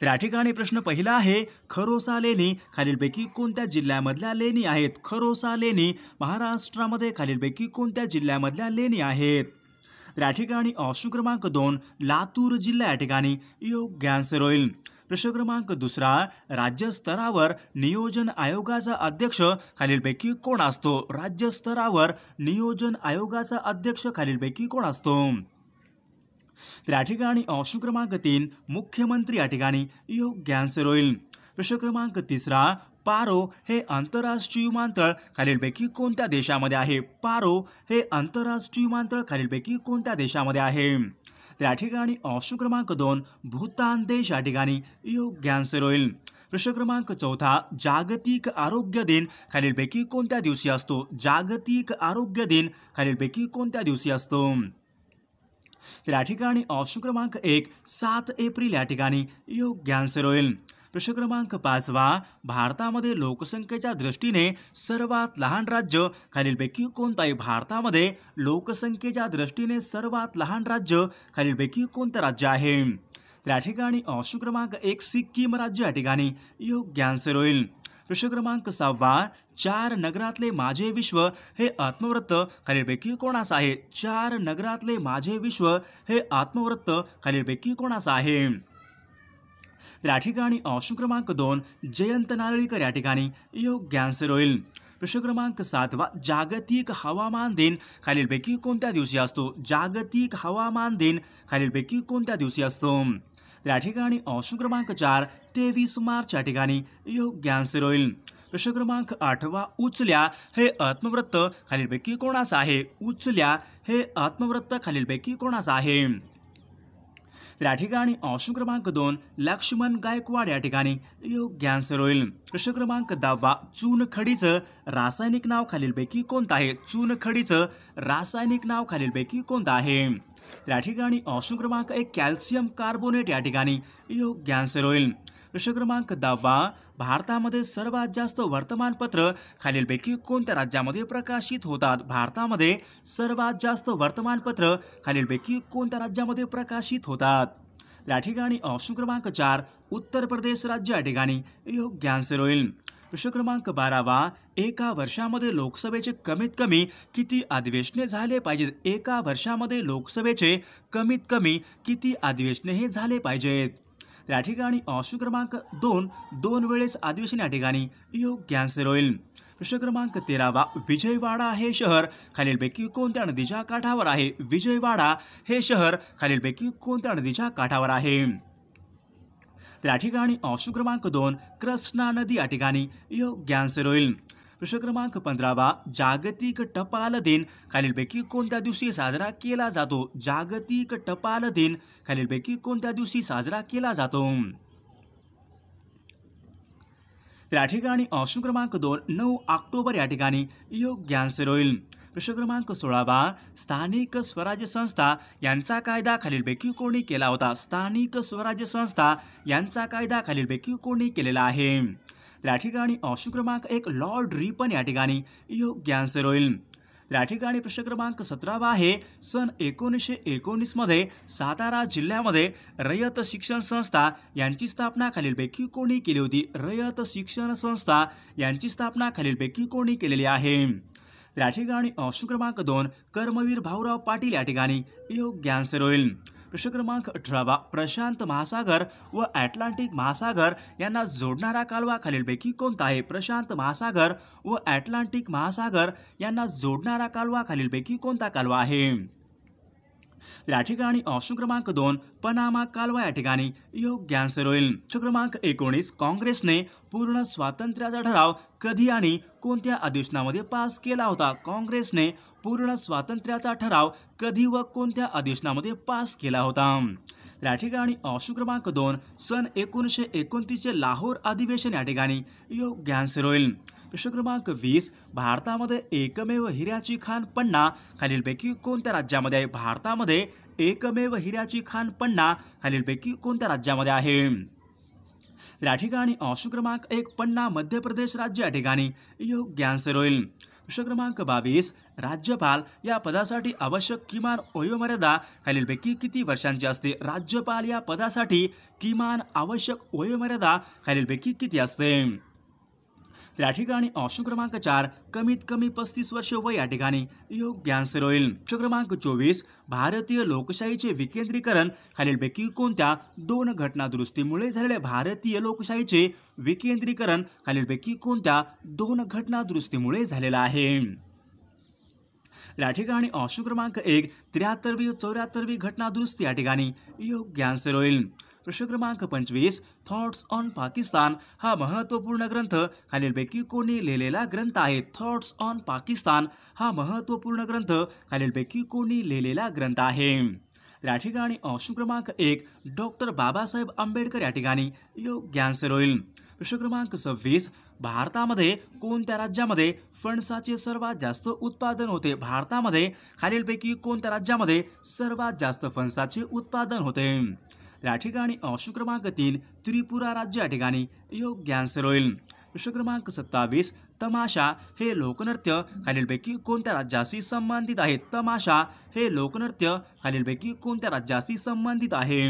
तर या ठिकाणी प्रश्न पहिला आहे खरोसा लेणी खालीलपैकी कोणत्या जिल्ह्यामधल्या लेणी आहेत खरोसा लेणी महाराष्ट्रामध्ये खालीलपैकी कोणत्या जिल्ह्यामधल्या लेणी आहेत तर या ठिकाणी ऑप्शन क्रमांक दोन लातूर जिल्हा या ठिकाणी योग्य आन्सर होईल प्रश्न क्रमांक दुसरा राज्यस्तरावर नियोजन आयोगाचा अध्यक्ष खालीलपैकी कोण असतो राज्यस्तरावर नियोजन आयोगाचा अध्यक्ष खालीलपैकी कोण असतो तर या ठिकाणी ऑप्शन क्रमांक तीन मुख्यमंत्री या ठिकाणी योग्य आन्सर होईल प्रश्न क्रमांक तिसरा पारो हे आंतरराष्ट्रीय विमानतळ खालीलपैकी कोणत्या देशामध्ये आहे पारो हे आंतरराष्ट्रीय विमानतळ खालीलपैकी कोणत्या देशामध्ये आहे तर ठिकाणी ऑप्शन क्रमांक दोन भूतान देश या ठिकाणी योग्य आन्सर होईल प्रश्न क्रमांक चौथा जागतिक आरोग्य दिन खालीलपैकी कोणत्या दिवशी असतो जागतिक आरोग्य दिन खालीलपैकी कोणत्या दिवशी असतो त्या ठिकाणी ऑप्शन क्रमांक एक सात एप्रिल या ठिकाणी योग्य आन्सर होईल प्रश्न क्रमांक पाचवा भारतामध्ये लोकसंख्येच्या दृष्टीने सर्वात लहान राज्य खालीलपैकी आहे भारतामध्ये लोकसंख्येच्या दृष्टीने सर्वात लहान राज्य खालीलपैकी कोणतं राज्य आहे त्या ठिकाणी ऑप्शन क्रमांक एक सिक्कीम राज्य या ठिकाणी योग्य आन्सर होईल प्रश्न क्रमांक सहावा चार नगरातले माझे विश्व हे आत्मवृत्त खालीलपैकी कोणाचं आहे चार नगरातले माझे विश्व हे आत्मवृत्त खालीलपैकी कोणाचं आहे तर या ठिकाणी ऑप्शन क्रमांक दोन जयंत नारळीकर या ठिकाणी योग्य आन्सर होईल प्रश्न क्रमांक सातवा जागतिक हवामान दिन खालीलपैकी कोणत्या दिवशी असतो जागतिक हवामान दिन खालीलपैकी कोणत्या दिवशी असतो त्या ठिकाणी ऑप्शन क्रमांक चार तेवीस मार्च या ठिकाणी योग्य आन्सर होईल प्रश्न क्रमांक आठवा उचल्या हे आत्मवृत्त खालीलपैकी कोणाचं आहे उचल्या हे आत्मवृत्त खालीलपैकी कोणास आहे त्या ठिकाणी ऑप्शन क्रमांक दोन लक्ष्मण गायकवाड या ठिकाणी योग्य आन्सर होईल प्रश्न क्रमांक दहावा चूनखडीचं रासायनिक नाव खालीलपैकी कोणतं आहे चूनखडीचं रासायनिक नाव खालीलपैकी कोणतं आहे तर ठिकाणी ऑप्शन क्रमांक एक कॅल्शियम कार्बोनेट या ठिकाणी योग्य आन्सर होईल प्रश्न क्रमांक दहावा भारतामध्ये सर्वात जास्त वर्तमानपत्र खालीलपैकी कोणत्या राज्यामध्ये प्रकाशित होतात भारतामध्ये सर्वात जास्त वर्तमानपत्र खालीलपैकी कोणत्या राज्यामध्ये प्रकाशित होतात या ठिकाणी ऑप्शन क्रमांक चार उत्तर प्रदेश राज्य या ठिकाणी योग्य आन्सर होईल प्रश्न क्रमांक बारावा एका वर्षामध्ये लोकसभेचे कमीत कमी किती अधिवेशने झाले पाहिजेत एका वर्षामध्ये लोकसभेचे कमीत कमी किती अधिवेशने हे झाले पाहिजेत या ठिकाणी ऑप्शन क्रमांक दोन दोन वेळेस अधिवेशन या ठिकाणी योग्य आन्सर होईल प्रश्न क्रमांक तेरावा विजयवाडा हे शहर खालीलपैकी कोणत्या नदीच्या काठावर आहे विजयवाडा हे शहर खालीलपैकी कोणत्या नदीच्या काठावर आहे त्या ठिकाणी ऑप्शन क्रमांक दोन कृष्णा नदी या ठिकाणी योग्य आन्सर होईल प्रश्न क्रमांक पंधरावा जागतिक टपाल दिन खालीलपैकी कोणत्या दिवशी साजरा केला जातो जागतिक टपाल दिन खालीलपैकी कोणत्या दिवशी साजरा केला जातो तर या ठिकाणी ऑप्शन क्रमांक दोन नऊ ऑक्टोबर या ठिकाणी योग्य आन्सर होईल प्रश्न क्रमांक सोळावा स्थानिक स्वराज्य संस्था यांचा कायदा खालीलपैकी कोणी केला होता स्थानिक स्वराज्य संस्था यांचा कायदा खालीलपैकी कोणी केलेला आहे तर या ठिकाणी ऑप्शन क्रमांक एक लॉर्ड रिपन या ठिकाणी योग्य आन्सर होईल त्या ठिकाणी प्रश्न क्रमांक सतरावा आहे सन एकोणीसशे एकोणीसमध्ये सातारा जिल्ह्यामध्ये रयत शिक्षण संस्था यांची स्थापना खालीलपैकी कोणी केली होती रयत शिक्षण संस्था यांची स्थापना खालीलपैकी कोणी केलेली आहे त्या ठिकाणी क्रमांक दोन कर्मवीर भाऊराव पाटील या ठिकाणी योग्य आन्सर होईल प्रश्न क्रमांक अठरावा प्रशांत महासागर व अटलांटिक महासागर यांना जोडणारा कालवा खालीलपैकी कोणता आहे प्रशांत महासागर व अटलांटिक महासागर यांना जोडणारा कालवा खालीलपैकी कोणता कालवा आहे या ठिकाणी ऑप्शन क्रमांक दोन पनामा कालवा या ठिकाणी योग्य आन्सर होईल क्रमांक एकोणीस काँग्रेसने पूर्ण स्वातंत्र्याचा ठराव कधी आणि कोणत्या अधिवेशनामध्ये पास केला होता काँग्रेसने पूर्ण स्वातंत्र्याचा ठराव कधी व कोणत्या अधिवेशनामध्ये पास केला होता या ठिकाणी ऑप्शन क्रमांक दोन सन एकोणीसशे एकोणतीसचे लाहोर अधिवेशन या ठिकाणी योग्य आन्सर होईल प्रश्न क्रमांक वीस भारतामध्ये एकमेव हिऱ्याची खान पन्ना खालीलपैकी कोणत्या राज्यामध्ये आहे भारतामध्ये एकमेव हिऱ्याची खान पन्ना खालीलपैकी कोणत्या राज्यामध्ये आहे या ठिकाणी अंश क्रमांक एक पन्ना मध्य प्रदेश राज्य या ठिकाणी योग्य आन्सर होईल प्रश्न क्रमांक बावीस राज्यपाल या पदासाठी आवश्यक किमान वयोमर्यादा खालीलपैकी किती वर्षांची असते राज्यपाल या पदासाठी किमान आवश्यक वयोमर्यादा खालीलपैकी किती असते त्या ठिकाणी ऑप्शन क्रमांक चार कमीत कमी पस्तीस वर्ष वय या ठिकाणी योग्य आन्सर होईल ऑप्शन क्रमांक चोवीस भारतीय लोकशाहीचे विकेंद्रीकरण खालीलपैकी कोणत्या दोन घटनादुरुस्तीमुळे झालेले भारतीय लोकशाहीचे विकेंद्रीकरण खालीलपैकी कोणत्या दोन घटनादुरुस्तीमुळे झालेला झालेलं आहे या ठिकाणी ऑप्शन क्रमांक एक त्र्याहत्तरवी चौऱ्याहत्तरवी घटनादुरुस्ती या ठिकाणी योग्य आन्सर होईल प्रश्न क्रमांक पंचवीस थॉट्स ऑन पाकिस्तान हा महत्त्वपूर्ण ग्रंथ खालीलपैकी कोणी लिहिलेला ग्रंथ आहे थॉट्स ऑन पाकिस्तान हा महत्त्वपूर्ण ग्रंथ खालीलपैकी कोणी लिहिलेला ग्रंथ आहे या ठिकाणी ऑप्शन क्रमांक एक डॉक्टर बाबासाहेब आंबेडकर या ठिकाणी योग्य आन्सर होईल प्रश्न क्रमांक सव्वीस भारतामध्ये कोणत्या राज्यामध्ये फणसाचे सर्वात जास्त उत्पादन होते भारतामध्ये खालीलपैकी कोणत्या राज्यामध्ये सर्वात जास्त फणसाचे उत्पादन होते या ठिकाणी क्रमांक तीन त्रिपुरा राज्य या ठिकाणी योग्य आन्सर होईल प्रश्न क्रमांक सत्तावीस तमाशा हे लोकनृत्य खालीलपैकी कोणत्या राज्याशी संबंधित आहे तमाशा हे लोकनृत्य खालीलपैकी कोणत्या राज्याशी संबंधित आहे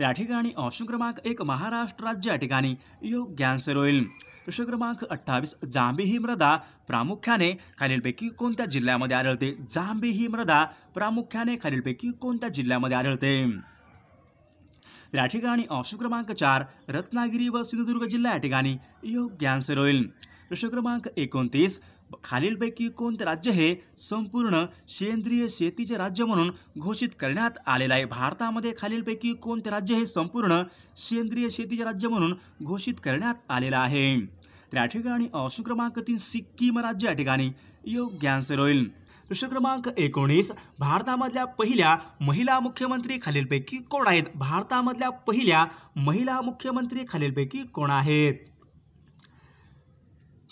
या ठिकाणी ऑप्शन क्रमांक एक महाराष्ट्र राज्य या ठिकाणी योग्य आन्सर होईल प्रश्न क्रमांक अठ्ठावीस जांबी ही मृदा प्रामुख्याने खालीलपैकी कोणत्या जिल्ह्यामध्ये आढळते जांबी ही मृदा प्रामुख्याने खालीलपैकी कोणत्या जिल्ह्यामध्ये आढळते या ठिकाणी ऑप्शन क्रमांक चार रत्नागिरी व सिंधुदुर्ग जिल्हा या ठिकाणी योग्य आन्सर होईल प्रश्न क्रमांक एकोणतीस खालीलपैकी कोणते राज्य हे संपूर्ण सेंद्रिय शेतीचे राज्य म्हणून घोषित करण्यात आलेलं आहे भारतामध्ये खालीलपैकी कोणते राज्य हे संपूर्ण सेंद्रिय शेतीचे राज्य म्हणून घोषित करण्यात आलेलं आहे त्या या ठिकाणी ऑप्शन क्रमांक तीन सिक्कीम राज्य या ठिकाणी योग्य आन्सर होईल प्रश्न क्रमांक एकोणीस भारतामधल्या पहिल्या महिला मुख्यमंत्री खालीलपैकी कोण आहेत भारतामधल्या पहिल्या महिला मुख्यमंत्री खालीलपैकी कोण आहेत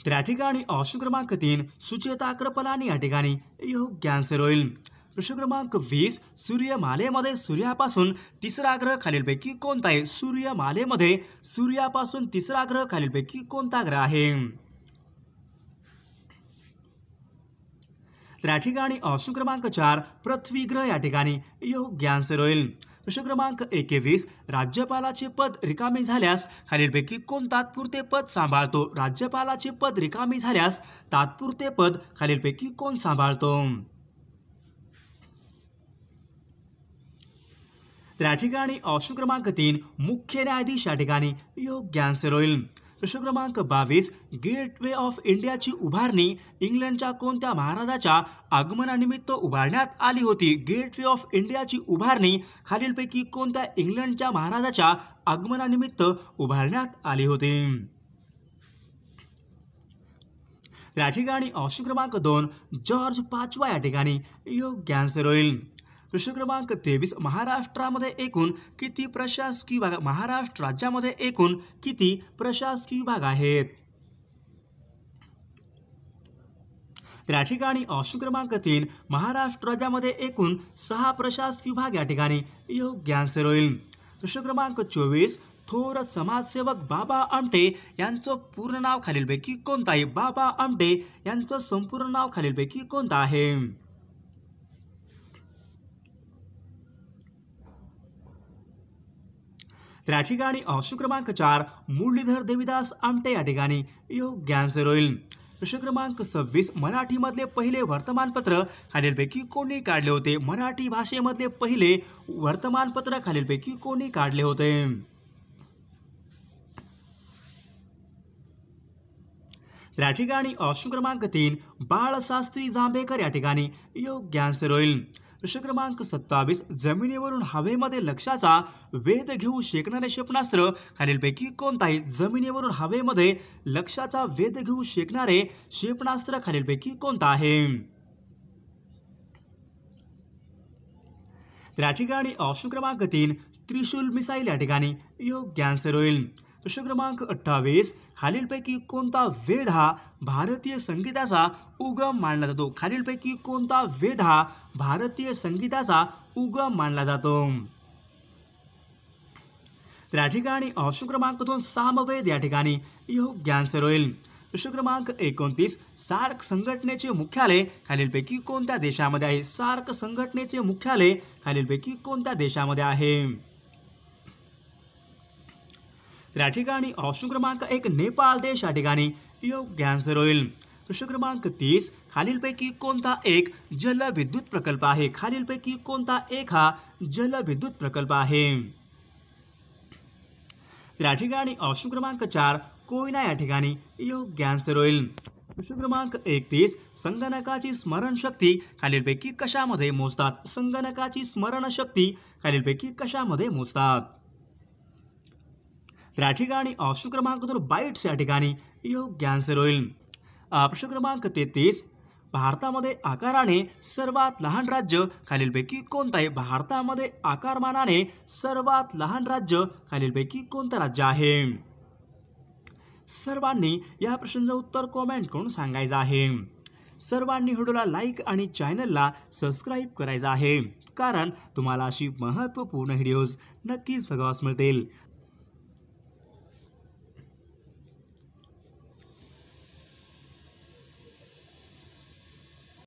त्या ठिकाणी ऑप्शन क्रमांक तीन सुचेता कृपलानी या ठिकाणी योग्य आन्सर होईल प्रश्न क्रमांक वीस सूर्यमालेमध्ये सूर्यापासून तिसरा ग्रह खालीलपैकी कोणता आहे सूर्यमालेमध्ये सूर्यापासून तिसरा ग्रह खालीलपैकी कोणता ग्रह आहे त्या ठिकाणी ऑप्शन क्रमांक चार पृथ्वी ग्रह या ठिकाणी योग्य आन्सर होईल प्रश्न क्रमांक एकवीस राज्यपालाचे पद रिकामे झाल्यास खालीलपैकी कोण तात्पुरते पद सांभाळतो राज्यपालाचे पद रिकामे झाल्यास तात्पुरते पद खालीलपैकी कोण सांभाळतो त्या ठिकाणी ऑप्शन क्रमांक तीन मुख्य न्यायाधीश या ठिकाणी योग्य आन्सर होईल प्रश्न क्रमांक बावीस गेटवे ऑफ इंडियाची उभारणी इंग्लंडच्या कोणत्या महाराजाच्या आगमनानिमित्त उभारण्यात आली होती गेटवे ऑफ इंडियाची उभारणी खालीलपैकी कोणत्या इंग्लंडच्या महाराजाच्या आगमनानिमित्त उभारण्यात आली होती या ठिकाणी ऑप्शन क्रमांक दोन जॉर्ज पाचवा या ठिकाणी योग्य आन्सर होईल प्रश्न क्रमांक तेवीस महाराष्ट्रामध्ये एकूण किती प्रशासकीय विभाग महाराष्ट्र राज्यामध्ये एकूण किती प्रशासकीय विभाग आहेत या ठिकाणी ऑप्शन क्रमांक तीन महाराष्ट्र राज्यामध्ये एकूण सहा प्रशासकीय विभाग या ठिकाणी योग्य आन्सर होईल प्रश्न क्रमांक चोवीस थोर समाजसेवक बाबा आमटे यांचं पूर्ण नाव खालीलपैकी कोणतं आहे बाबा आमटे यांचं संपूर्ण नाव खालीलपैकी कोणतं आहे तर या ठिकाणी ऑप्शन क्रमांक चार मुरलीधर देवीदास आमटे या ठिकाणी योग्य आन्सर होईल प्रश्न क्रमांक सव्वीस मराठीमधले पहिले वर्तमानपत्र खालीलपैकी कोणी काढले होते मराठी भाषेमधले पहिले वर्तमानपत्र खालीलपैकी कोणी काढले होते तर या ठिकाणी ऑप्शन क्रमांक तीन बाळशास्त्री जांभेकर या ठिकाणी योग्य आन्सर होईल प्रश्न क्रमांक सत्तावीस जमिनीवरून हवेमध्ये लक्ष्याचा वेध घेऊ शेकणारे क्षेपणास्त्र खालीलपैकी आहे जमिनीवरून हवेमध्ये लक्ष्याचा वेध घेऊ शेकणारे क्षेपणास्त्र खालीलपैकी कोणता आहे तर या ठिकाणी ऑप्शन क्रमांक तीन त्रिशूल मिसाईल या ठिकाणी योग्य आन्सर होईल प्रश्न क्रमांक अठ्ठावीस खालीलपैकी कोणता वेद हा भारतीय संगीताचा उगम मानला जातो खालीलपैकी कोणता वेद हा भारतीय संगीताचा उगम मानला जातो तर ठिकाणी ऑप्शन क्रमांक दोन सामवेद या ठिकाणी योग्य आन्सर होईल प्रश्न क्रमांक एकोणतीस सार्क संघटनेचे मुख्यालय खालीलपैकी कोणत्या देशामध्ये आहे सार्क संघटनेचे मुख्यालय खालीलपैकी कोणत्या देशामध्ये आहे या ठिकाणी ऑप्शन क्रमांक एक नेपाळ देश या ठिकाणी योग्य आन्सर होईल प्रश्न क्रमांक तीस खालीलपैकी कोणता एक जलविद्युत प्रकल्प आहे खालीलपैकी कोणता एक हा जलविद्युत प्रकल्प आहे या ठिकाणी ऑप्शन क्रमांक चार कोयना या ठिकाणी योग्य आन्सर होईल प्रश्न क्रमांक एकतीस संगणकाची स्मरणशक्ती खालीलपैकी कशामध्ये मोजतात संगणकाची स्मरणशक्ती खालीलपैकी कशामध्ये मोजतात या ठिकाणी ऑप्शन क्रमांक दोन बाईट्स या ठिकाणी योग्य आन्सर होईल प्रश्न क्रमांक तेहतीस भारतामध्ये आकाराने सर्वात लहान राज्य खालीलपैकी कोणतं आहे भारतामध्ये आकारमानाने सर्वात लहान राज्य खालीलपैकी कोणतं राज्य आहे सर्वांनी या प्रश्नाचं उत्तर कॉमेंट करून सांगायचं आहे सर्वांनी व्हिडिओला लाईक आणि चॅनलला सबस्क्राईब करायचं आहे कारण तुम्हाला अशी महत्त्वपूर्ण व्हिडिओज नक्कीच बघावास मिळतील